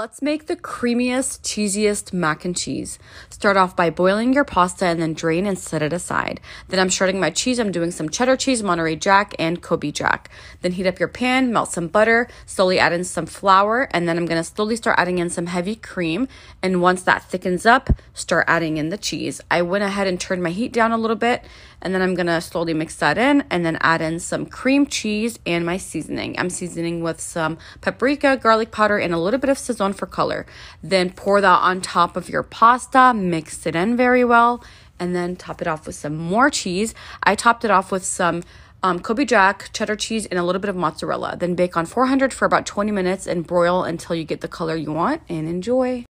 Let's make the creamiest, cheesiest mac and cheese. Start off by boiling your pasta and then drain and set it aside. Then I'm shredding my cheese. I'm doing some cheddar cheese, Monterey Jack, and Kobe Jack. Then heat up your pan, melt some butter, slowly add in some flour, and then I'm gonna slowly start adding in some heavy cream. And once that thickens up, start adding in the cheese. I went ahead and turned my heat down a little bit, and then I'm gonna slowly mix that in and then add in some cream cheese and my seasoning. I'm seasoning with some paprika, garlic powder, and a little bit of Saison for color. Then pour that on top of your pasta, mix it in very well, and then top it off with some more cheese. I topped it off with some um, Kobe Jack, cheddar cheese, and a little bit of mozzarella. Then bake on 400 for about 20 minutes and broil until you get the color you want and enjoy.